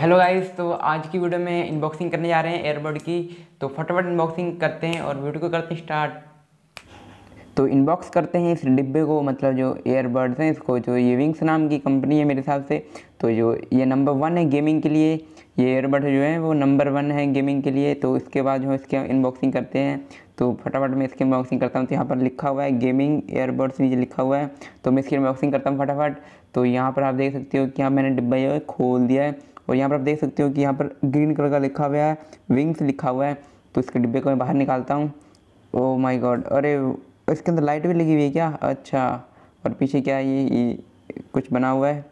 hello guys तो आज की वीडियो में इनबॉक्सिंग करने जा रहे हैं एयरबड की तो फटाफट इनबॉक्सिंग करते हैं और वीडियो को करते हैं स्टार्ट तो इनबॉक्स करते हैं इस डिब्बे को मतलब जो एयरबड्स हैं इसको जो ये विंग्स नाम की कंपनी है मेरे हिसाब से तो जो ये नंबर वन है गेमिंग के लिए ये एयरबड जो है वो नंबर वन है गेमिंग के लिए तो इसके बाद जो इसके इनबॉक्सिंग करते हैं तो फटाफट मैं इसकी अनबॉक्सिंग करता हूँ तो यहाँ पर लिखा हुआ है गेमिंग एयरबड्स नीचे लिखा हुआ है तो मैं इसकी अनबॉक्सिंग करता हूँ फटाफट तो यहाँ पर आप देख सकते हो कि यहाँ मैंने डिब्बा जो है खोल दिया है और यहाँ पर आप देख सकते हो कि यहाँ पर ग्रीन कलर का लिखा हुआ है विंग्स लिखा हुआ है तो इसके डिब्बे को मैं बाहर निकालता हूँ ओ माई गॉड अरे इसके अंदर लाइट भी लगी हुई है क्या अच्छा और पीछे क्या ये, ये कुछ बना हुआ है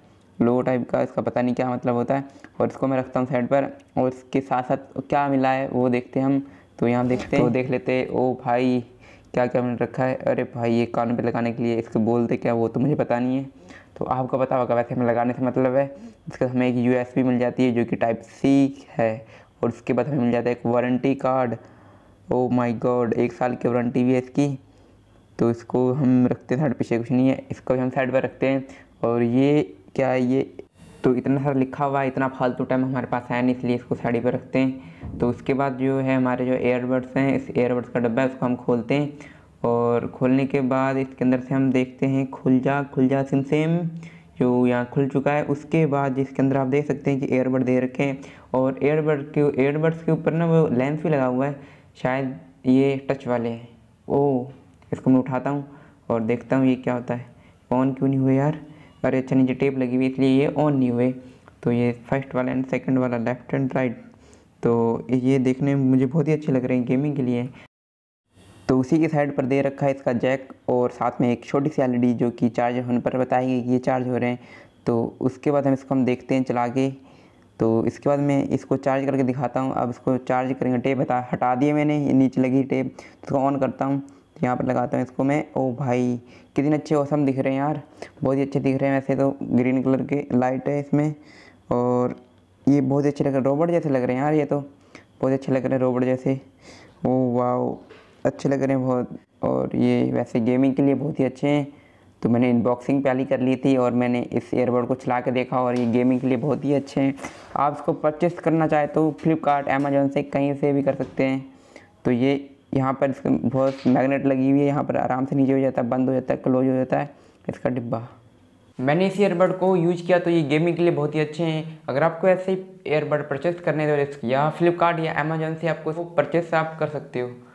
लो टाइप का इसका पता नहीं क्या मतलब होता है और इसको मैं रखता हूँ साइड पर और इसके साथ साथ क्या मिला है वो देखते हम तो यहाँ देखते हैं तो देख लेते ओ oh भाई क्या क्या मैंने रखा है अरे भाई ये कान पे लगाने के लिए इसको बोलते क्या वो तो मुझे पता नहीं है तो आपको पता होगा वैसे हमें लगाने से मतलब है इसके हमें एक यू मिल जाती है जो कि टाइप सी है और उसके बाद हमें मिल जाता है एक warranty card oh my god एक साल की वारंटी भी है इसकी तो इसको हम रखते हैं साइड पीछे कुछ नहीं है इसको भी हम साइड पर रखते हैं और ये क्या है ये तो इतना सारा लिखा हुआ है इतना फालतू टाइम हमारे पास है नहीं इसलिए इसको साइड पर रखते हैं तो उसके बाद जो है हमारे जो एयरबड्स हैं इस एयरबड्स का डब्बा है उसको हम खोलते हैं और खोलने के बाद इसके अंदर से हम देखते हैं खुल जा खुल जा सिम सेम जो यहाँ खुल चुका है उसके बाद जिसके अंदर आप देख सकते हैं कि एयरबड दे रखे हैं और एयरबड के एयरबड्स के ऊपर ना वो लेंस भी लगा हुआ है शायद ये टच वाले हैं ओ इसको मैं उठाता हूँ और देखता हूँ ये क्या होता है ऑन क्यों नहीं हुआ यार और अच्छे नीचे टेप लगी हुई इसलिए ये ऑन नहीं हुए तो ये फर्स्ट वाला एंड सेकंड वाला लेफ्ट एंड राइट तो ये देखने में मुझे बहुत ही अच्छे लग रहे हैं गेमिंग के लिए तो उसी के साइड पर दे रखा है इसका जैक और साथ में एक छोटी सी एलईडी e जो कि चार्ज होने पर बताएगी कि ये चार्ज हो रहे हैं तो उसके बाद हम इसको हम देखते हैं चला के तो इसके बाद मैं इसको चार्ज करके दिखाता हूँ अब इसको चार्ज करेंगे टेप हटा दिए मैंने ये नीचे लगी टेप उसको तो इसको ऑन करता हूँ यहाँ पर लगाता हूँ इसको मैं ओ भाई कितने अच्छे औसम दिख रहे हैं यार बहुत ही अच्छे दिख रहे हैं वैसे तो ग्रीन कलर के लाइट है इसमें और ये बहुत ही अच्छे लग रहे रोबोट जैसे लग रहे हैं यार ये तो बहुत अच्छे लग रहे हैं रोबोट जैसे ओ वाह अच्छे लग रहे हैं बहुत और ये वैसे गेमिंग के लिए बहुत ही अच्छे हैं तो मैंने इनबॉक्सिंग पहले कर ली थी और मैंने इस एयरबड को चला के देखा और ये गेमिंग के लिए बहुत ही अच्छे हैं आप इसको परचेस करना चाहे तो फ्लिपकार्ट अमेजोन से कहीं से भी कर सकते हैं तो ये यहाँ पर इसके बहुत मैग्नेट लगी हुई है यहाँ पर आराम से नीचे हो जाता है बंद हो जाता है क्लोज हो जाता है इसका डिब्बा मैंने इस ईयरबड को यूज किया तो ये गेमिंग के लिए बहुत ही अच्छे हैं अगर आपको ऐसे ही ईयरबड परचेस करने तो या फ्लिपकार्ट या अमेजोन से आपको परचेस आप कर सकते हो